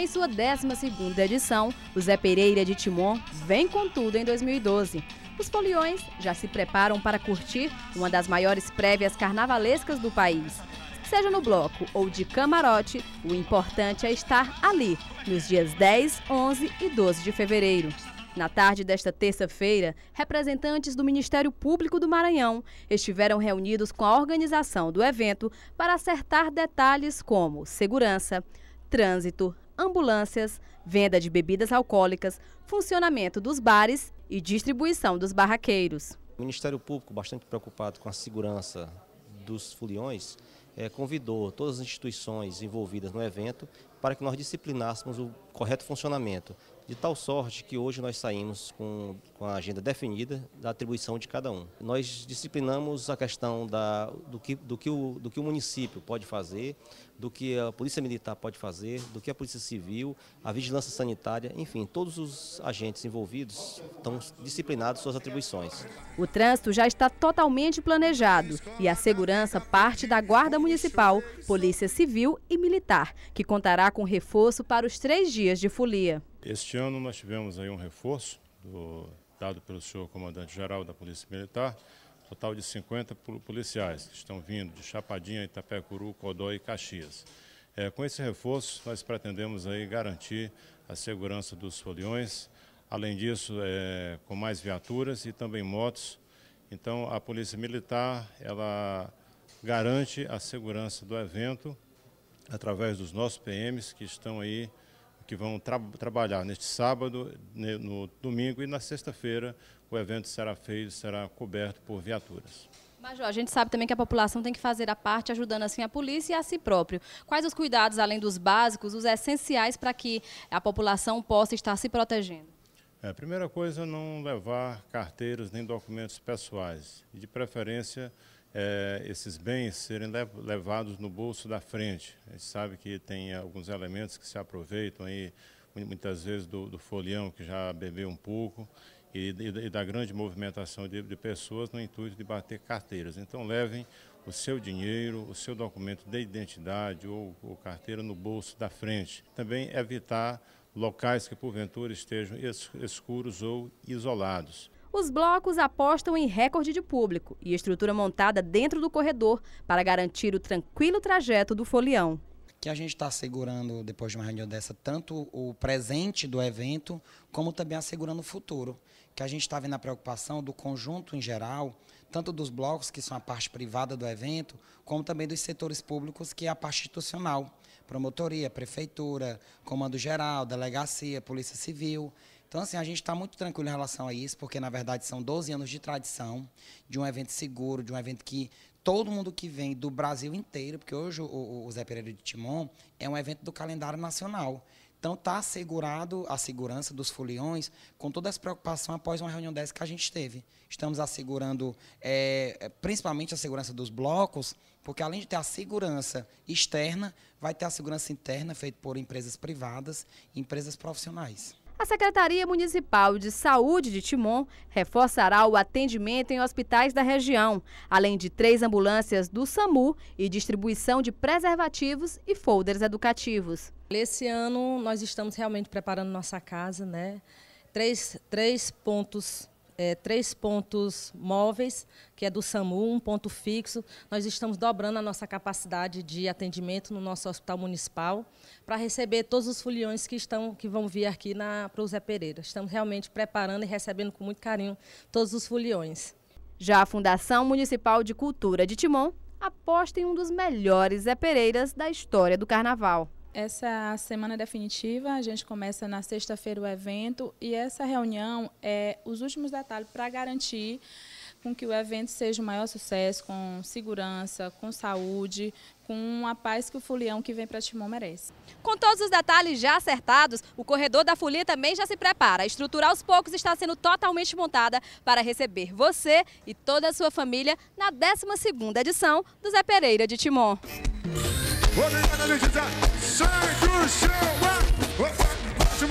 Em sua 12 edição, o Zé Pereira de Timon vem com tudo em 2012. Os foliões já se preparam para curtir uma das maiores prévias carnavalescas do país. Seja no bloco ou de camarote, o importante é estar ali, nos dias 10, 11 e 12 de fevereiro. Na tarde desta terça-feira, representantes do Ministério Público do Maranhão estiveram reunidos com a organização do evento para acertar detalhes como segurança, trânsito, ambulâncias, venda de bebidas alcoólicas, funcionamento dos bares e distribuição dos barraqueiros. O Ministério Público, bastante preocupado com a segurança dos foliões, eh, convidou todas as instituições envolvidas no evento para que nós disciplinássemos o correto funcionamento, de tal sorte que hoje nós saímos com, com a agenda definida da atribuição de cada um. Nós disciplinamos a questão da, do, que, do, que o, do que o município pode fazer, do que a Polícia Militar pode fazer, do que a Polícia Civil, a Vigilância Sanitária, enfim, todos os agentes envolvidos estão disciplinados suas atribuições. O trânsito já está totalmente planejado e a segurança parte da Guarda Municipal, Polícia Civil e Militar, que contará com reforço para os três dias dias de folia. Este ano nós tivemos aí um reforço do, dado pelo senhor comandante-geral da Polícia Militar, total de 50 policiais que estão vindo de Chapadinha, Itapecuru, Codó e Caxias. É, com esse reforço, nós pretendemos aí garantir a segurança dos foliões, além disso, é, com mais viaturas e também motos. Então, a Polícia Militar, ela garante a segurança do evento através dos nossos PMs que estão aí que vão tra trabalhar neste sábado, no domingo e na sexta-feira o evento será feito, será coberto por viaturas. Major, a gente sabe também que a população tem que fazer a parte ajudando assim a polícia e a si próprio. Quais os cuidados, além dos básicos, os essenciais para que a população possa estar se protegendo? É, a primeira coisa é não levar carteiras nem documentos pessoais. E de preferência é, esses bens serem levados no bolso da frente. A gente sabe que tem alguns elementos que se aproveitam aí, muitas vezes, do, do folião que já bebeu um pouco e, e da grande movimentação de, de, pessoas no intuito de bater carteiras. Então, levem o seu dinheiro, o seu documento de identidade ou, ou carteira no bolso da frente. Também evitar locais que porventura estejam escuros ou isolados. Os blocos apostam em recorde de público e estrutura montada dentro do corredor para garantir o tranquilo trajeto do folião. Que a gente está assegurando depois de uma reunião dessa, tanto o presente do evento, como também assegurando o futuro. Que a gente está vendo a preocupação do conjunto em geral, tanto dos blocos, que são a parte privada do evento, como também dos setores públicos, que é a parte institucional promotoria, prefeitura, comando geral, delegacia, polícia civil. Então, assim, a gente está muito tranquilo em relação a isso, porque, na verdade, são 12 anos de tradição, de um evento seguro, de um evento que todo mundo que vem do Brasil inteiro, porque hoje o, o Zé Pereira de Timon é um evento do calendário nacional. Então está assegurado a segurança dos foliões com toda essa preocupação após uma reunião dessa que a gente teve. Estamos assegurando é, é, principalmente a segurança dos blocos, porque além de ter a segurança externa, vai ter a segurança interna feita por empresas privadas e empresas profissionais. A Secretaria Municipal de Saúde de Timon reforçará o atendimento em hospitais da região, além de três ambulâncias do SAMU e distribuição de preservativos e folders educativos. Esse ano nós estamos realmente preparando nossa casa, né? Três, três pontos é, três pontos móveis, que é do SAMU, um ponto fixo. Nós estamos dobrando a nossa capacidade de atendimento no nosso hospital municipal para receber todos os foliões que estão que vão vir aqui para o Zé Pereira. Estamos realmente preparando e recebendo com muito carinho todos os foliões. Já a Fundação Municipal de Cultura de Timon aposta em um dos melhores Zé Pereiras da história do Carnaval essa é semana definitiva, a gente começa na sexta-feira o evento e essa reunião é os últimos detalhes para garantir com que o evento seja o maior sucesso, com segurança, com saúde, com a paz que o folião que vem para Timon merece. Com todos os detalhes já acertados, o corredor da folia também já se prepara. A estrutura aos poucos está sendo totalmente montada para receber você e toda a sua família na 12ª edição do Zé Pereira de Timon. Vamos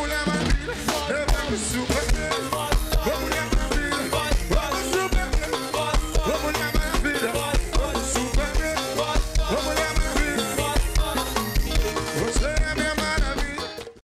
lá, Marília, leva o super Vamos lá,